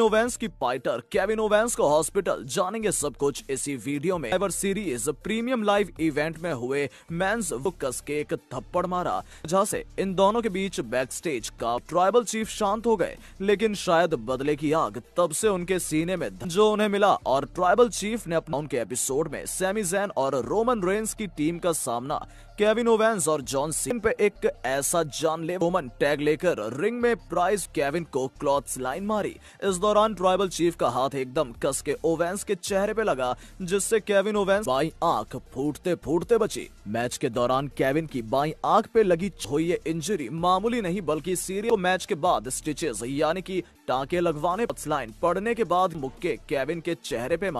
Owens की fighter Kevin Owens को hospital जानेंगे सब कुछ इसी वीडियो में एवर सीरीज प्रीमियम लाइव इवेंट में हुए मेंस वुकस के एक थप्पड़ मारा जहां से इन दोनों के बीच बैकस्टेज का ट्राइबल चीफ शांत हो गए लेकिन शायद बदले की आग तब से उनके सीने में जो उन्हें मिला और ट्राइबल चीफ ने अपना उनके एपिसोड में सेमी जैन और रोमन रेंस की टीम का सामना केविन ओवेंस और जॉन सीन पे एक ऐसा ले वोमन टैग लेकर रिंग में प्राइस केविन को क्लॉथ लाइन मारी इस दौरान ट्राइबल चीफ का हाथ एकदम कस के ओवेंस के चेहरे पे लगा जिससे केविन ओवेंस बाई आंख फूटते फूटते बची मैच के दौरान केविन की बाई आंख पे लगी छोई इंजरी मामूली नहीं बल्कि सीरियल मैच के बाद स्टिचेस यानी की टाके लगवाने लाइन पड़ने के बाद मुक्के केविन के चेहरे पे